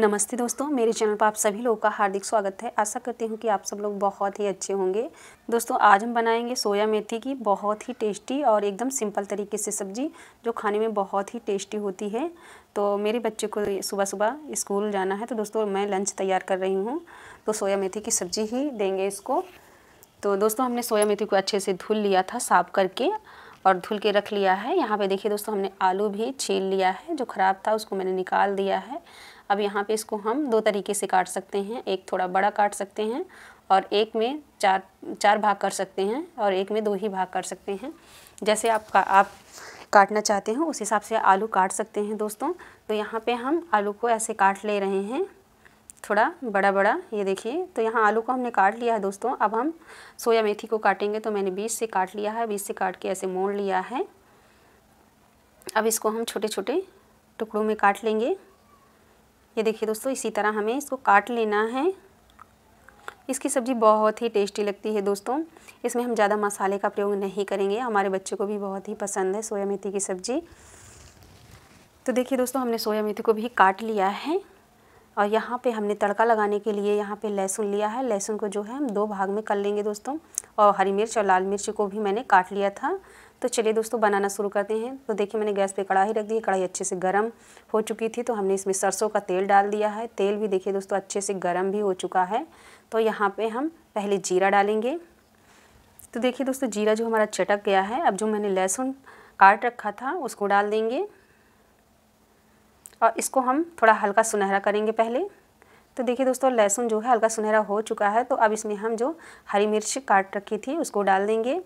नमस्ते दोस्तों मेरे चैनल पर आप सभी लोगों का हार्दिक स्वागत है आशा करती हूँ कि आप सब लोग बहुत ही अच्छे होंगे दोस्तों आज हम बनाएंगे सोया मेथी की बहुत ही टेस्टी और एकदम सिंपल तरीके से सब्ज़ी जो खाने में बहुत ही टेस्टी होती है तो मेरे बच्चे को सुबह सुबह स्कूल जाना है तो दोस्तों मैं लंच तैयार कर रही हूँ तो सोया मेथी की सब्ज़ी ही देंगे इसको तो दोस्तों हमने सोया मेथी को अच्छे से धुल लिया था साफ़ करके और धुल के रख लिया है यहाँ पे देखिए दोस्तों हमने आलू भी छील लिया है जो ख़राब था उसको मैंने निकाल दिया है अब यहाँ पे इसको हम दो तरीके से काट सकते हैं एक थोड़ा बड़ा काट सकते हैं और एक में चार चार भाग कर सकते हैं और एक में दो ही भाग कर सकते हैं जैसे आप का, आप काटना चाहते हो उस हिसाब से आलू काट सकते हैं दोस्तों तो यहाँ पे हम आलू को ऐसे काट ले रहे हैं थोड़ा बड़ा बड़ा ये देखिए तो यहाँ आलू को हमने काट लिया है दोस्तों अब हम सोया मेथी को काटेंगे तो मैंने बीज से काट लिया है बीज से काट के ऐसे मोड़ लिया है अब इसको हम छोटे छोटे टुकड़ों में काट लेंगे ये देखिए दोस्तों इसी तरह हमें इसको काट लेना है इसकी सब्ज़ी बहुत ही टेस्टी लगती है दोस्तों इसमें हम ज़्यादा मसाले का प्रयोग नहीं करेंगे हमारे बच्चे को भी बहुत ही पसंद है सोया मेथी की सब्ज़ी तो देखिए दोस्तों हमने सोया मेथी को भी काट लिया है और यहाँ पे हमने तड़का लगाने के लिए यहाँ पे लहसुन लिया है लहसुन को जो है हम दो भाग में कर लेंगे दोस्तों और हरी मिर्च और लाल मिर्च को भी मैंने काट लिया था तो चलिए दोस्तों बनाना शुरू करते हैं तो देखिए मैंने गैस पे कढ़ाई रख दी है कढ़ाई अच्छे से गर्म हो चुकी थी तो हमने इसमें सरसों का तेल डाल दिया है तेल भी देखिए दोस्तों अच्छे से गर्म भी हो चुका है तो यहाँ पर हम पहले जीरा डालेंगे तो देखिए दोस्तों जीरा जो हमारा चटक गया है अब जो मैंने लहसुन काट रखा था उसको डाल देंगे और इसको हम थोड़ा हल्का सुनहरा करेंगे पहले तो देखिए दोस्तों लहसुन जो है हल्का सुनहरा हो चुका है तो अब इसमें हम जो हरी मिर्च काट रखी थी उसको डाल देंगे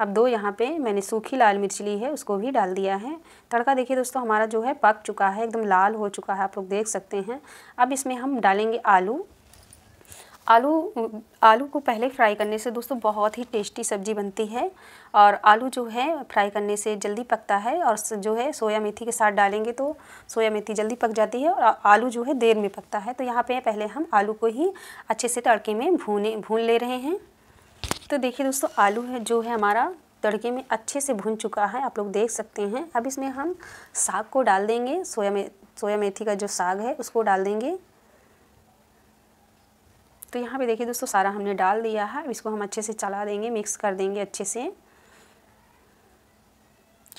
अब दो यहाँ पे मैंने सूखी लाल मिर्च ली है उसको भी डाल दिया है तड़का देखिए दोस्तों हमारा जो है पक चुका है एकदम लाल हो चुका है आप लोग देख सकते हैं अब इसमें हम डालेंगे आलू आलू आलू को पहले फ्राई करने से दोस्तों बहुत ही टेस्टी सब्जी बनती है और आलू जो है फ्राई करने से जल्दी पकता है और जो है सोया मेथी के साथ डालेंगे तो सोया मेथी जल्दी पक जाती है और आलू जो है देर में पकता है तो यहाँ पे पहले हम आलू को ही अच्छे से तड़के में भूने भून ले रहे हैं तो देखिए दोस्तों आलू है जो है हमारा तड़के में अच्छे से भुन चुका है आप लोग देख सकते हैं अब इसमें हम साग को डाल देंगे सोया में सोया मेथी का जो साग है उसको डाल देंगे तो यहाँ पे देखिए दोस्तों सारा हमने डाल दिया है अब इसको हम अच्छे से चला देंगे मिक्स कर देंगे अच्छे से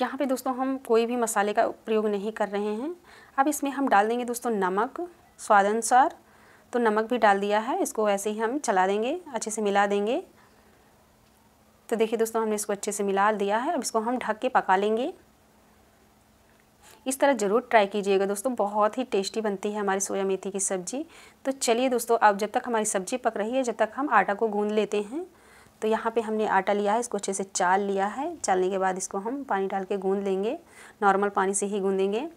यहाँ पे दोस्तों हम कोई भी मसाले का प्रयोग नहीं कर रहे हैं अब इसमें हम डाल देंगे दोस्तों नमक स्वाद अनुसार तो नमक भी डाल दिया है इसको ऐसे ही हम चला देंगे अच्छे से मिला देंगे तो देखिए दोस्तों हमने इसको अच्छे से मिला दिया है अब इसको हम ढक के पका लेंगे इस तरह ज़रूर ट्राई कीजिएगा दोस्तों बहुत ही टेस्टी बनती है हमारी सोया मेथी की सब्ज़ी तो चलिए दोस्तों अब जब तक हमारी सब्ज़ी पक रही है जब तक हम आटा को गूंद लेते हैं तो यहाँ पे हमने आटा लिया है इसको अच्छे से चाल लिया है चालने के बाद इसको हम पानी डाल के गूँध लेंगे नॉर्मल पानी से ही गूँधेंगे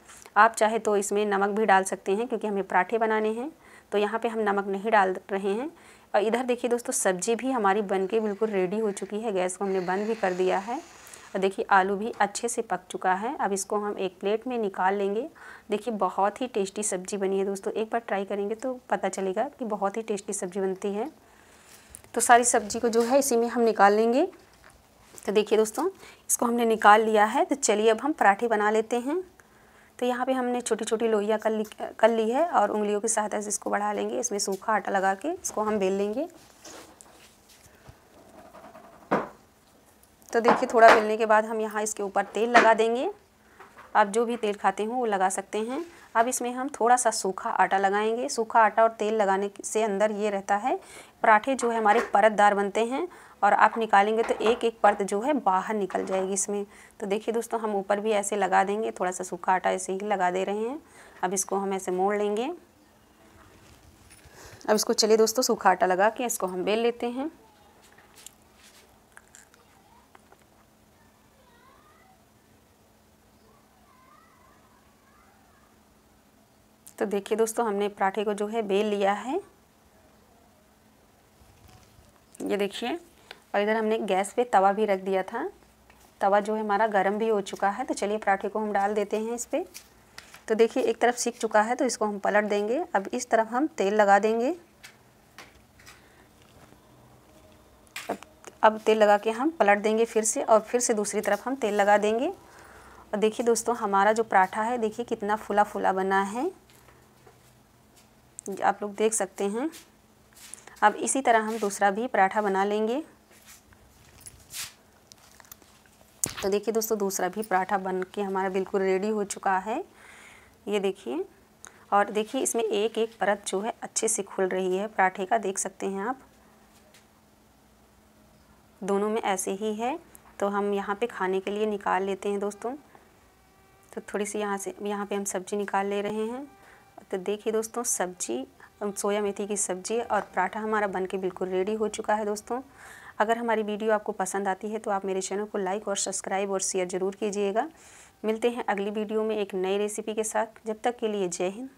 आप चाहे तो इसमें नमक भी डाल सकते हैं क्योंकि हमें पराठे बनाने हैं तो यहाँ पे हम नमक नहीं डाल रहे हैं और इधर देखिए दोस्तों सब्जी भी हमारी बन के बिल्कुल रेडी हो चुकी है गैस को हमने बंद भी कर दिया है और देखिए आलू भी अच्छे से पक चुका है अब इसको हम एक प्लेट में निकाल लेंगे देखिए बहुत ही टेस्टी सब्जी बनी है दोस्तों एक बार ट्राई करेंगे तो पता चलेगा कि बहुत ही टेस्टी सब्जी बनती है तो सारी सब्जी को जो है इसी में हम निकाल लेंगे तो देखिए दोस्तों इसको हमने निकाल लिया है तो चलिए अब हम पराठे बना लेते हैं तो यहाँ पे हमने छोटी छोटी लोहिया कर ली कर ली है और उंगलियों की सहायता से इसको बढ़ा लेंगे इसमें सूखा आटा लगा के इसको हम बेल लेंगे तो देखिए थोड़ा बेलने के बाद हम यहाँ इसके ऊपर तेल लगा देंगे आप जो भी तेल खाते हो वो लगा सकते हैं अब इसमें हम थोड़ा सा सूखा आटा लगाएंगे सूखा आटा और तेल लगाने से अंदर ये रहता है पराठे जो है हमारे परतदार बनते हैं और आप निकालेंगे तो एक एक परत जो है बाहर निकल जाएगी इसमें तो देखिए दोस्तों हम ऊपर भी ऐसे लगा देंगे थोड़ा सा सूखा आटा ऐसे ही लगा दे रहे हैं अब इसको हम ऐसे मोड़ लेंगे अब इसको चलिए दोस्तों सूखा आटा लगा के इसको हम बेल लेते हैं तो देखिए दोस्तों हमने पराठे को जो है बेल लिया है ये देखिए और इधर हमने गैस पे तवा भी रख दिया था तवा जो है हमारा गर्म भी हो चुका है तो चलिए पराठे को हम डाल देते हैं इस पर तो देखिए एक तरफ सीख चुका है तो इसको हम पलट देंगे अब इस तरफ हम तेल लगा देंगे अब अब तेल लगा के हम पलट देंगे फिर से और फिर से दूसरी तरफ हम तेल लगा देंगे और देखिए दोस्तों हमारा जो पराठा है देखिए कितना फुला फुला बना है आप लोग देख सकते हैं अब इसी तरह हम दूसरा भी पराठा बना लेंगे तो देखिए दोस्तों दूसरा भी पराठा बन के हमारा बिल्कुल रेडी हो चुका है ये देखिए और देखिए इसमें एक एक परत जो है अच्छे से खुल रही है पराठे का देख सकते हैं आप दोनों में ऐसे ही है तो हम यहाँ पे खाने के लिए निकाल लेते हैं दोस्तों तो थोड़ी सी यहाँ से यहाँ पे हम सब्ज़ी निकाल ले रहे हैं तो देखिए दोस्तों सब्ज़ी सोया मेथी की सब्ज़ी और पराठा हमारा बन के बिल्कुल रेडी हो चुका है दोस्तों अगर हमारी वीडियो आपको पसंद आती है तो आप मेरे चैनल को लाइक और सब्सक्राइब और शेयर ज़रूर कीजिएगा मिलते हैं अगली वीडियो में एक नई रेसिपी के साथ जब तक के लिए जय हिंद